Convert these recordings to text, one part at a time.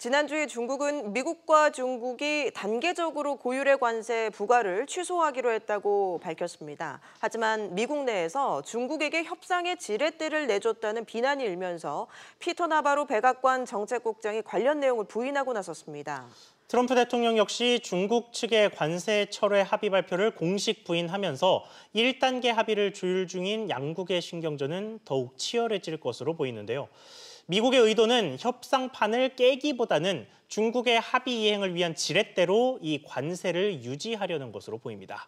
지난주에 중국은 미국과 중국이 단계적으로 고율의 관세 부과를 취소하기로 했다고 밝혔습니다. 하지만 미국 내에서 중국에게 협상의 지렛대를 내줬다는 비난이 일면서 피터 나바로 백악관 정책국장이 관련 내용을 부인하고 나섰습니다. 트럼프 대통령 역시 중국 측의 관세 철회 합의 발표를 공식 부인하면서 1단계 합의를 조율 중인 양국의 신경전은 더욱 치열해질 것으로 보이는데요. 미국의 의도는 협상판을 깨기보다는 중국의 합의 이행을 위한 지렛대로 이 관세를 유지하려는 것으로 보입니다.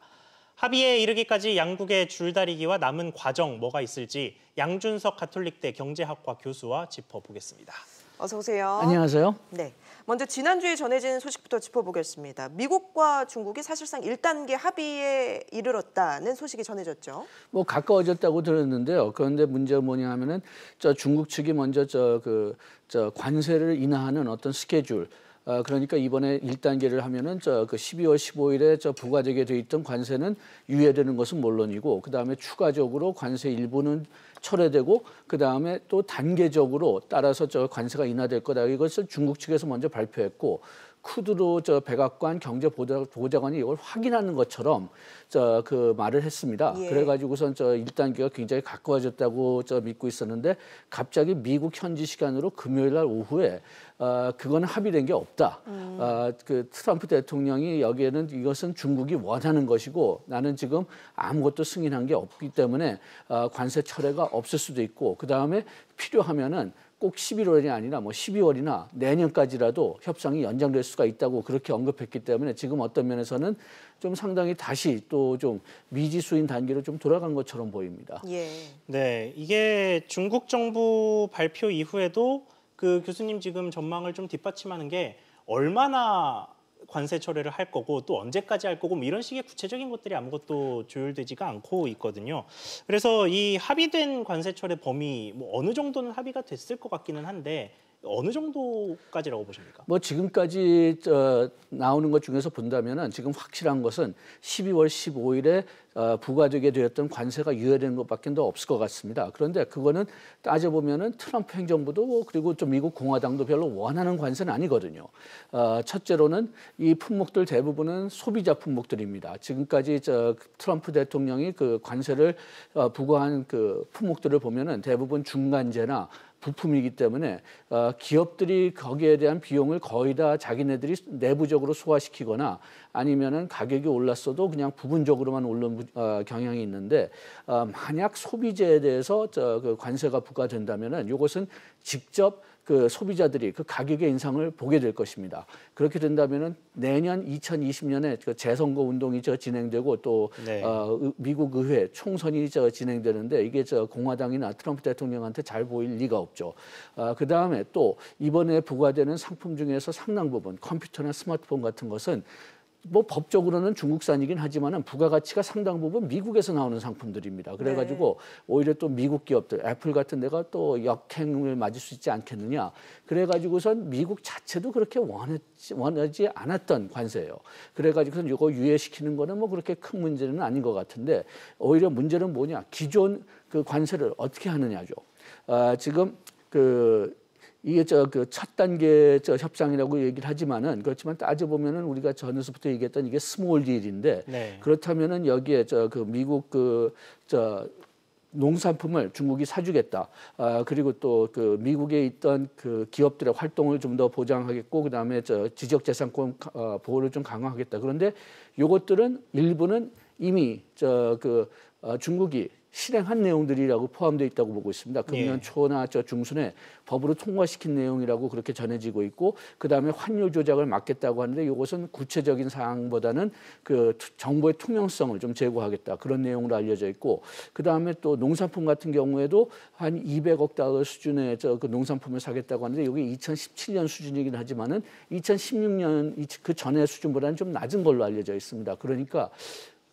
합의에 이르기까지 양국의 줄다리기와 남은 과정 뭐가 있을지 양준석 가톨릭대 경제학과 교수와 짚어보겠습니다. 어서 오세요. 안녕하세요. 네. 먼저 지난주에 전해진 소식부터 짚어보겠습니다. 미국과 중국이 사실상 1단계 합의에 이르렀다는 소식이 전해졌죠. 뭐 가까워졌다고 들었는데요. 그런데 문제가 뭐냐 하면은 저 중국 측이 먼저 저 그저 그 저 관세를 인하하는 어떤 스케줄 어, 그러니까 이번에 1단계를 하면은 저 그 12월 15일에 저 부과되게 돼 있던 관세는 유예되는 것은 물론이고 그다음에 추가적으로 관세 일부는 철회되고 그다음에 또 단계적으로 따라서 저 관세가 인하될 거다. 이것을 중국 측에서 먼저 발표했고 쿠드로 저 백악관 경제보좌관이 이걸 확인하는 것처럼 저 그 말을 했습니다. 예. 그래가지고선 저 1단계가 굉장히 가까워졌다고 저 믿고 있었는데 갑자기 미국 현지 시간으로 금요일 날 오후에 어, 그건 합의된 게 없다. 음. 아, 그 트럼프 대통령이 여기에는 이것은 중국이 원하는 것이고 나는 지금 아무것도 승인한 게 없기 때문에 아, 관세 철회가 없을 수도 있고 그 다음에 필요하면은 꼭 11월이 아니라 뭐 12월이나 내년까지라도 협상이 연장될 수가 있다고 그렇게 언급했기 때문에 지금 어떤 면에서는 좀 상당히 다시 또 좀 미지수인 단계로 좀 돌아간 것처럼 보입니다. 예. 네, 이게 중국 정부 발표 이후에도 그 교수님 지금 전망을 좀 뒷받침하는 게 얼마나 관세 철회를 할 거고 또 언제까지 할 거고 뭐 이런 식의 구체적인 것들이 아무것도 조율되지가 않고 있거든요. 그래서 이 합의된 관세 철회 범위 뭐 어느 정도는 합의가 됐을 것 같기는 한데 어느 정도까지라고 보십니까? 뭐 지금까지 어, 나오는 것 중에서 본다면은 지금 확실한 것은 12월 15일에 어, 부과되게 되었던 관세가 유예되는 것밖에 더 없을 것 같습니다. 그런데 그거는 따져보면은 트럼프 행정부도 그리고 좀 미국 공화당도 별로 원하는 관세는 아니거든요. 어, 첫째로는 이 품목들 대부분은 소비자 품목들입니다. 지금까지 저 트럼프 대통령이 그 관세를 어, 부과한 그 품목들을 보면은 대부분 중간재나 부품이기 때문에 기업들이 거기에 대한 비용을 거의 다 자기네들이 내부적으로 소화시키거나 아니면은 가격이 올랐어도 그냥 부분적으로만 올른 어, 경향이 있는데 어, 만약 소비재에 대해서 저, 그 관세가 부과된다면은 이것은 직접 그 소비자들이 그 가격의 인상을 보게 될 것입니다. 그렇게 된다면은 내년 2020년에 그 재선거 운동이 저 진행되고 또 네. 어, 미국 의회 총선이 저 진행되는데 이게 저 공화당이나 트럼프 대통령한테 잘 보일 리가 없죠. 어, 그 다음에 또 이번에 부과되는 상품 중에서 상당 부분 컴퓨터나 스마트폰 같은 것은 뭐 법적으로는 중국산이긴 하지만은 부가가치가 상당 부분 미국에서 나오는 상품들입니다. 그래가지고 네. 오히려 또 미국 기업들, 애플 같은 데가 또 역행을 맞을 수 있지 않겠느냐. 그래가지고선 미국 자체도 그렇게 원했지, 원하지 않았던 관세예요. 그래가지고선 이거 유예시키는 거는 뭐 그렇게 큰 문제는 아닌 것 같은데 오히려 문제는 뭐냐 기존 그 관세를 어떻게 하느냐죠. 아, 지금 그 이게 저 그 첫 단계 저 협상이라고 얘기를 하지만은 그렇지만 따져 보면은 우리가 전에서부터 얘기했던 이게 스몰 딜인데 네. 그렇다면은 여기에 저 그 미국 그 저 농산품을 중국이 사주겠다. 아, 그리고 또 그 미국에 있던 그 기업들의 활동을 좀 더 보장하겠고, 그 다음에 저 지적재산권 어, 보호를 좀 강화하겠다. 그런데 요것들은 일부는 이미 저그 어, 중국이 실행한 내용들이라고 포함되어 있다고 보고 있습니다. 금년 예. 초나 저 중순에 법으로 통과시킨 내용이라고 그렇게 전해지고 있고 그다음에 환율 조작을 막겠다고 하는데 이것은 구체적인 사항보다는 그 정보의 투명성을 좀 제고하겠다 그런 내용으로 알려져 있고 그다음에 또 농산품 같은 경우에도 한 200억 달러 수준의 저 그 농산품을 사겠다고 하는데 여기 2017년 수준이긴 하지만은 2016년 그 전의 수준보다는 좀 낮은 걸로 알려져 있습니다. 그러니까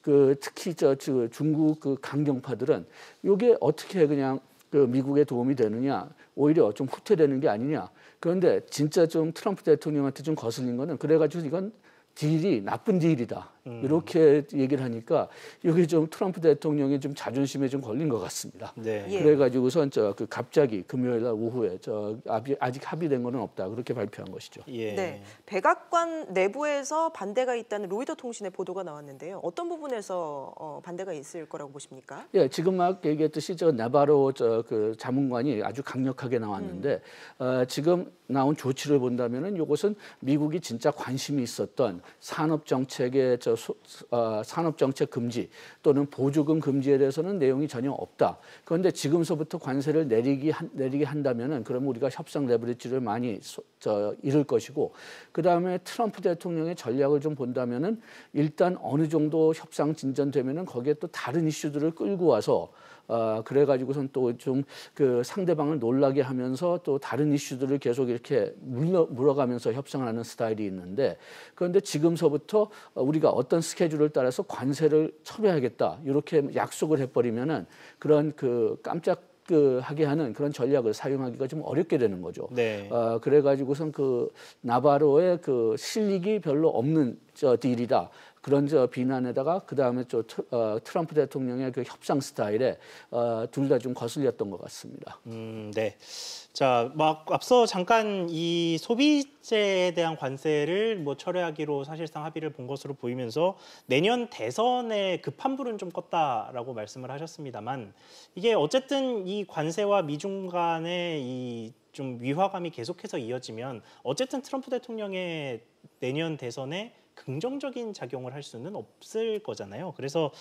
그 특히 저, 저 중국 그 강경파들은 이게 어떻게 그냥 그 미국에 도움이 되느냐 오히려 좀 후퇴되는 게 아니냐 그런데 진짜 좀 트럼프 대통령한테 좀 거슬린 거는 그래가지고 이건 딜이 나쁜 딜이다 음. 이렇게 얘기를 하니까 이게 좀 트럼프 대통령이 좀 자존심에 좀 걸린 것 같습니다. 네. 예. 그래가지고선 저그 갑자기 금요일 날 오후에 저 아직 합의된 거는 없다 그렇게 발표한 것이죠. 예. 네, 백악관 내부에서 반대가 있다는 로이터 통신의 보도가 나왔는데요. 어떤 부분에서 어, 반대가 있을 거라고 보십니까? 예, 지금 막 얘기했듯이 저 나바로 저 그 자문관이 아주 강력하게 나왔는데 음. 어, 지금 나온 조치를 본다면은 이것은 미국이 진짜 관심이 있었던 산업 정책의 저저 소, 어, 산업정책 금지 또는 보조금 금지에 대해서는 내용이 전혀 없다. 그런데 지금서부터 관세를 내리기 한, 내리게 한다면은 그럼 우리가 협상 레버리지를 많이 소, 저, 잃을 것이고 그 다음에 트럼프 대통령의 전략을 좀 본다면은 일단 어느 정도 협상 진전되면은 거기에 또 다른 이슈들을 끌고 와서 어, 그래가지고선 또 좀 그 상대방을 놀라게 하면서 또 다른 이슈들을 계속 이렇게 물러, 물어가면서 협상하는 을 스타일이 있는데 그런데 지금서부터 우리가 어떤 스케줄을 따라서 관세를 철회하겠다 이렇게 약속을 해버리면은 그런 그 깜짝 그 하게 하는 그런 전략을 사용하기가 좀 어렵게 되는 거죠. 네. 어, 그래가지고선 그 나바로의 그 실익이 별로 없는 저 딜이다. 그런 저 비난에다가 그 다음에 저 어, 트럼프 대통령의 그 협상 스타일에 어, 둘 다 좀 거슬렸던 것 같습니다. 음, 네. 자, 막 앞서 잠깐 이 소비재에 대한 관세를 뭐 철회하기로 사실상 합의를 본 것으로 보이면서 내년 대선에 급한 불은 좀 껐다라고 말씀을 하셨습니다만 이게 어쨌든 이 관세와 미중 간의 이 좀 위화감이 계속해서 이어지면 어쨌든 트럼프 대통령의 내년 대선에 긍정적인 작용을 할 수는 없을 거잖아요. 그래서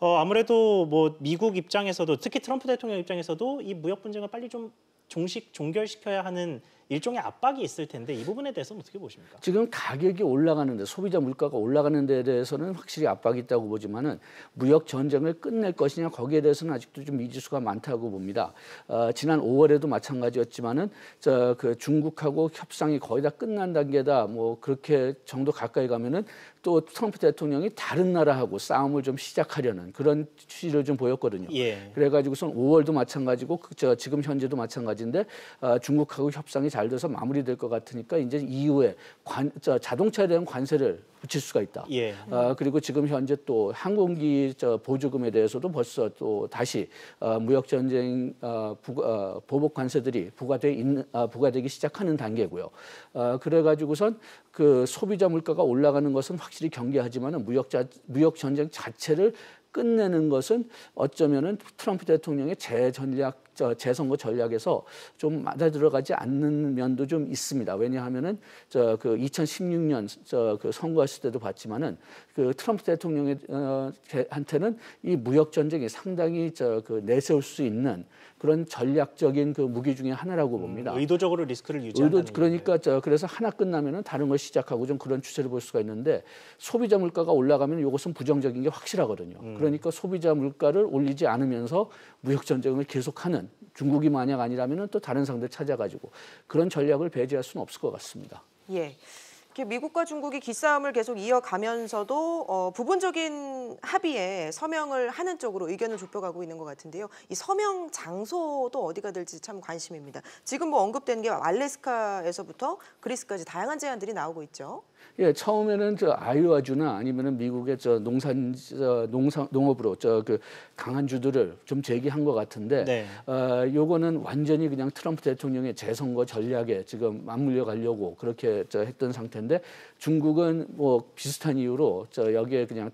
어, 아무래도 뭐 미국 입장에서도 특히 트럼프 대통령 입장에서도 이 무역 분쟁을 빨리 좀 종식 종결시켜야 하는 일종의 압박이 있을 텐데 이 부분에 대해서는 어떻게 보십니까? 지금 가격이 올라가는데 소비자 물가가 올라가는 데 대해서는 확실히 압박이 있다고 보지만은 무역 전쟁을 끝낼 것이냐 거기에 대해서는 아직도 좀 미지수가 많다고 봅니다. 어, 지난 5월에도 마찬가지였지만은 저 그 중국하고 협상이 거의 다 끝난 단계다. 뭐 그렇게 정도 가까이 가면은 또 트럼프 대통령이 다른 나라하고 싸움을 좀 시작하려는 그런 취지를 좀 보였거든요. 예. 그래가지고선 5월도 마찬가지고 그 저 지금 현재도 마찬가지인데 어, 중국하고 협상이 잘 돼서 마무리될 것 같으니까 이제 이후에 관, 저, 자동차에 대한 관세를 붙일 수가 있다. 예. 어, 그리고 지금 현재 또 항공기 저 보조금에 대해서도 벌써 또 다시 어, 무역 전쟁 어, 부, 어, 보복 관세들이 부과돼 있는 어, 부과되기 시작하는 단계고요. 어, 그래가지고선 그 소비자 물가가 올라가는 것은 확실히 경계하지만은 무역 자 무역 전쟁 자체를 끝내는 것은 어쩌면은 트럼프 대통령의 재전략 저 재선거 전략에서 좀 맞아 들어가지 않는 면도 좀 있습니다. 왜냐하면은 저 그 2016년 저 그 선거했을 때도 봤지만은 그 트럼프 대통령의 어, 한테는 이 무역 전쟁이 상당히 저 그 내세울 수 있는 그런 전략적인 그 무기 중의 하나라고 음, 봅니다. 음, 의도적으로 리스크를 유지한다. 의도, 그러니까 저 그래서 하나 끝나면은 다른 걸 시작하고 좀 그런 추세를 볼 수가 있는데 소비자 물가가 올라가면 이것은 부정적인 게 확실하거든요. 음. 그러니까 소비자 물가를 올리지 않으면서 무역 전쟁을 계속하는 아니라면 중국이 만약 아니라면 또 다른 상대 찾아가지고 그런 전략을 배제할 수는 없을 것 같습니다. 예. 미국과 중국이 기싸움을 계속 이어가면서도 어, 부분적인 합의에 서명을 하는 쪽으로 의견을 좁혀가고 있는 것 같은데요. 이 서명 장소도 어디가 될지 참 관심입니다. 지금 뭐 언급된 게 알래스카에서부터 그리스까지 다양한 제안들이 나오고 있죠. 예, 처음에는 저 아이오와주나 아니면은 미국의 저 농산 저 농산 농업으로 저 그 강한 주들을 좀 제기한 것 같은데 네. 어 요거는 완전히 그냥 트럼프 대통령의 재선거 전략에 지금 맞물려 가려고 그렇게 저 했던 상태. 텐데 중국은 뭐 비슷한 이유로 저 여기에 그냥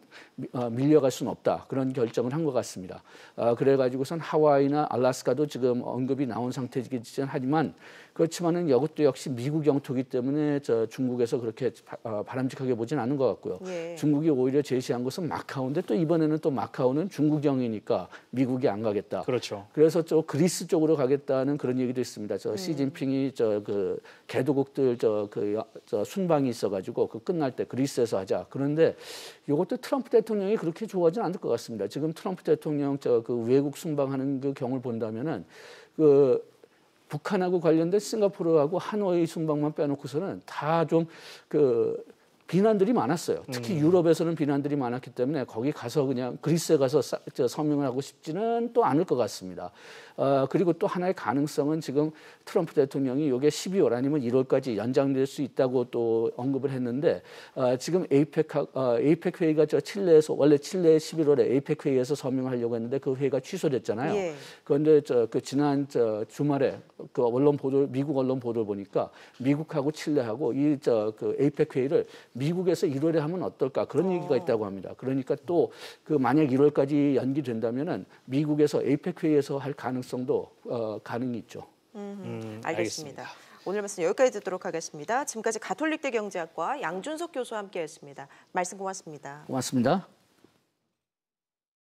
어, 밀려갈 수는 없다 그런 결정을 한 것 같습니다. 아, 그래가지고선 하와이나 알라스카도 지금 언급이 나온 상태이긴 하지만 그렇지만은 이것도 역시 미국 영토기 때문에 저 중국에서 그렇게 어, 바람직하게 보진 않은 것 같고요. 예. 중국이 오히려 제시한 것은 마카오인데 또 이번에는 또 마카오는 중국령이니까 미국이 안 가겠다. 그렇죠. 그래서 저 그리스 쪽으로 가겠다는 그런 얘기도 있습니다. 저 음. 시진핑이 저 그 개도국들 저 그저 그 순방이 있어가지고 그 끝날 때 그리스에서 하자. 그런데 이것도 트럼프 대통령이 그렇게 좋아하진 않을 것 같습니다. 지금 트럼프 대통령 저 그 외국 순방하는 그 경을 본다면은 그 북한하고 관련된 싱가포르하고 하노이 순방만 빼놓고서는 다좀그 비난들이 많았어요. 특히 음. 유럽에서는 비난들이 많았기 때문에 거기 가서 그냥 그리스에 가서 사, 저, 서명을 하고 싶지는 또 않을 것 같습니다. 어, 그리고 또 하나의 가능성은 지금 트럼프 대통령이 이게 12월 아니면 1월까지 연장될 수 있다고 또 언급을 했는데 어, 지금 에이펙 어, 에이펙 회의가 저 칠레에서 원래 칠레 11월에 에이펙 회의에서 서명하려고 했는데 그 회의가 취소됐잖아요. 예. 그런데 저 그 지난 저 주말에 그 언론 보도 미국 언론 보도를 보니까 미국하고 칠레하고 이 저그 에이펙 회의를 미국에서 1월에 하면 어떨까 그런 어. 얘기가 있다고 합니다. 그러니까 또 그 만약 1월까지 연기된다면은 미국에서 에이펙 회의에서 할 가능성도 어, 가능이 있죠. 음, 알겠습니다. 알겠습니다. 오늘 말씀 여기까지 듣도록 하겠습니다. 지금까지 가톨릭대 경제학과 양준석 교수와 함께했습니다. 말씀 고맙습니다. 고맙습니다.